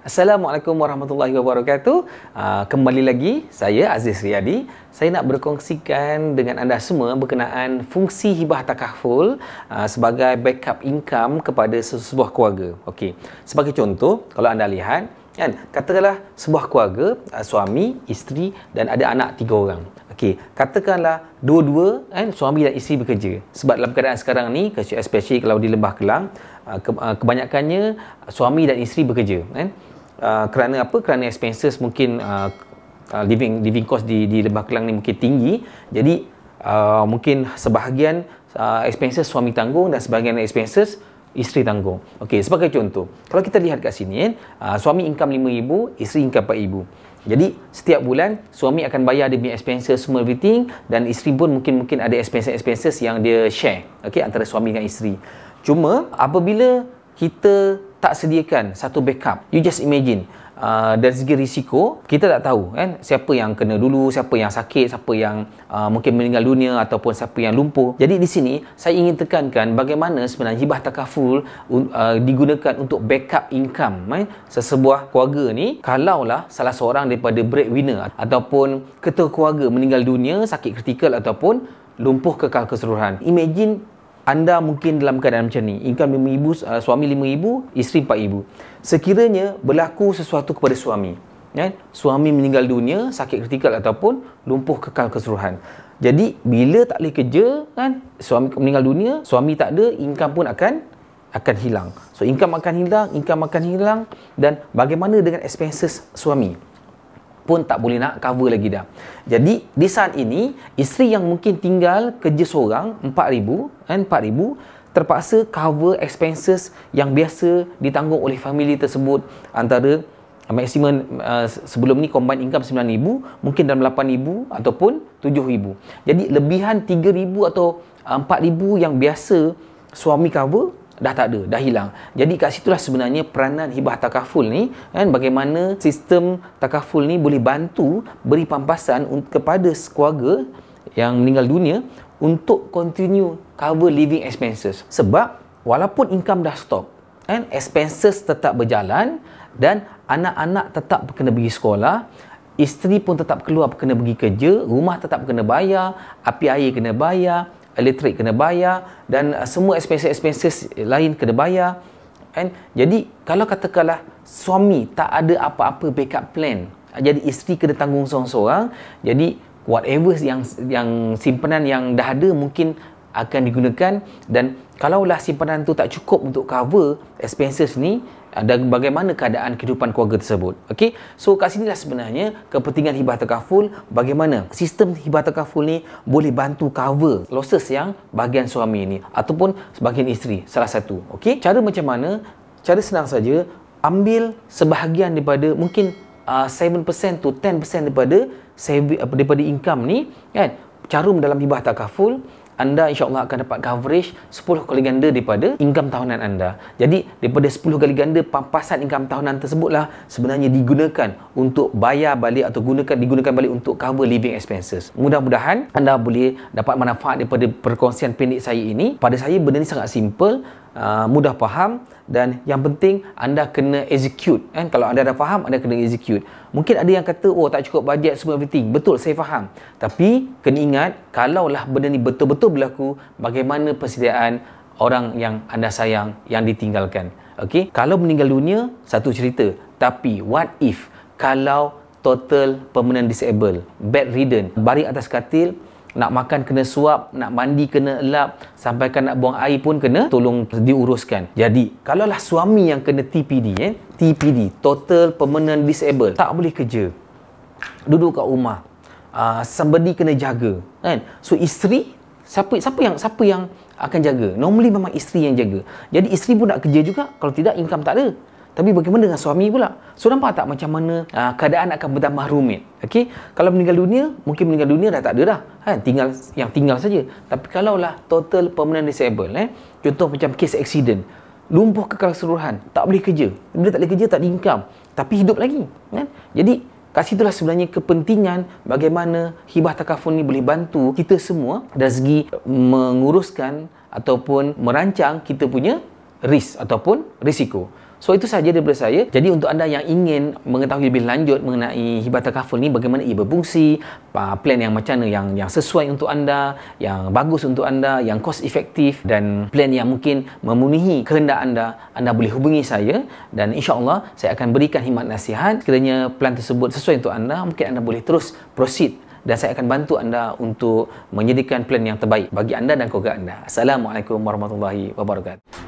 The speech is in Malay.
Assalamualaikum warahmatullahi wabarakatuh. Ah, kembali lagi saya Aziz Riyadi. Saya nak berkongsikan dengan anda semua berkenaan fungsi hibah takaful ah, sebagai backup income kepada sebuah keluarga. Okey. Sebagai contoh, kalau anda lihat kan katakanlah sebuah keluarga ah, suami isteri dan ada anak tiga orang okey katakanlah dua-dua kan suami dan isteri bekerja sebab dalam keadaan sekarang ni especially kalau di Lembah Kelang kebanyakannya suami dan isteri bekerja kan Ah, kerana apa kerana expenses mungkin uh, uh, living living cost di di Lembah Kelang ni mungkin tinggi jadi uh, mungkin sebahagian uh, expenses suami tanggung dan sebahagian expenses isteri tanggung. Okey, sebagai contoh, kalau kita lihat kat sini, eh, uh, suami income RM5,000, isteri income RM4,000. Jadi, setiap bulan, suami akan bayar demi expenses semua everything dan isteri pun mungkin-mungkin ada expenses-expenses yang dia share okay, antara suami dengan isteri. Cuma, apabila kita tak sediakan satu backup you just imagine uh, dari segi risiko kita tak tahu kan siapa yang kena dulu siapa yang sakit siapa yang uh, mungkin meninggal dunia ataupun siapa yang lumpuh jadi di sini saya ingin tekankan bagaimana sebenarnya hibah takaful uh, digunakan untuk backup income eh? sesebuah keluarga ni kalaulah salah seorang daripada breadwinner ataupun ketua keluarga meninggal dunia sakit kritikal ataupun lumpuh kekal keseluruhan imagine anda mungkin dalam keadaan macam ni income RM5,000 uh, suami RM5,000 isteri RM4,000 sekiranya berlaku sesuatu kepada suami kan? suami meninggal dunia sakit kritikal ataupun lumpuh kekal keseluruhan jadi bila tak boleh kerja kan suami meninggal dunia suami tak ada income pun akan akan hilang so income akan hilang income akan hilang dan bagaimana dengan expenses suami pun tak boleh nak cover lagi dah. Jadi di saat ini isteri yang mungkin tinggal kerja seorang 4000 kan 4000 terpaksa cover expenses yang biasa ditanggung oleh family tersebut antara eh, maksimum uh, eh, sebelum ni combine income 9000 mungkin dalam 8000 ataupun 7000. Jadi lebihan 3000 atau 4000 eh, yang biasa suami cover dah tak ada, dah hilang. Jadi kat situlah sebenarnya peranan hibah takaful ni kan bagaimana sistem takaful ni boleh bantu beri pampasan kepada keluarga yang meninggal dunia untuk continue cover living expenses. Sebab walaupun income dah stop, kan expenses tetap berjalan dan anak-anak tetap kena pergi sekolah, isteri pun tetap keluar kena pergi kerja, rumah tetap kena bayar, api air kena bayar, elektrik kena bayar dan semua expenses-expenses lain kena bayar kan jadi kalau katakanlah suami tak ada apa-apa backup plan jadi isteri kena tanggung seorang-seorang jadi whatever yang yang simpanan yang dah ada mungkin akan digunakan dan kalaulah simpanan tu tak cukup untuk cover expenses ni ah, dan bagaimana keadaan kehidupan keluarga tersebut ok so kat lah sebenarnya kepentingan hibah takaful bagaimana sistem hibah takaful ni boleh bantu cover losses yang bahagian suami ni ataupun sebahagian isteri salah satu ok cara macam mana cara senang saja ambil sebahagian daripada mungkin uh, ah, 7% to 10% daripada daripada income ni kan carum dalam hibah takaful anda insya Allah akan dapat coverage 10 kali ganda daripada income tahunan anda. Jadi, daripada 10 kali ganda pampasan income tahunan tersebutlah sebenarnya digunakan untuk bayar balik atau gunakan digunakan balik untuk cover living expenses. Mudah-mudahan anda boleh dapat manfaat daripada perkongsian pendek saya ini. Pada saya, benda ini sangat simple. Ah, mudah faham dan yang penting anda kena execute kan kalau anda dah faham anda kena execute mungkin ada yang kata oh tak cukup bajet semua everything betul saya faham tapi kena ingat kalaulah benda ni betul-betul berlaku bagaimana persediaan orang yang anda sayang yang ditinggalkan okey kalau meninggal dunia satu cerita tapi what if kalau total permanent disable bedridden baring atas katil nak makan kena suap, nak mandi kena lap, sampaikan nak buang air pun kena tolong diuruskan. Jadi, kalaulah suami yang kena TPD, eh, TPD, Total Permanent disable tak boleh kerja. Duduk kat rumah. Uh, somebody kena jaga. Kan? So, isteri, siapa, siapa yang siapa yang akan jaga? Normally memang isteri yang jaga. Jadi, isteri pun nak kerja juga. Kalau tidak, income tak ada. Tapi bagaimana dengan suami pula? So nampak tak macam mana uh, keadaan akan bertambah rumit. Okay, kalau meninggal dunia, mungkin meninggal dunia dah tak ada dah. Kan tinggal yang tinggal saja. Tapi kalau lah total permanent disabled eh, contoh macam case accident, lumpuh kekal keseluruhan, tak boleh kerja. Bila tak boleh kerja, tak ada income, tapi hidup lagi, kan? Jadi Kat situlah sebenarnya kepentingan bagaimana hibah takaful ni boleh bantu kita semua dari segi menguruskan ataupun merancang kita punya risk ataupun risiko. So itu sahaja daripada saya. Jadi untuk anda yang ingin mengetahui lebih lanjut mengenai hibah kaful ni bagaimana ia berfungsi, plan yang macam mana yang yang sesuai untuk anda, yang bagus untuk anda, yang cost efektif dan plan yang mungkin memenuhi kehendak anda, anda boleh hubungi saya dan insya-Allah saya akan berikan himat nasihat sekiranya plan tersebut sesuai untuk anda, mungkin anda boleh terus proceed dan saya akan bantu anda untuk menyediakan plan yang terbaik bagi anda dan keluarga anda. Assalamualaikum warahmatullahi wabarakatuh.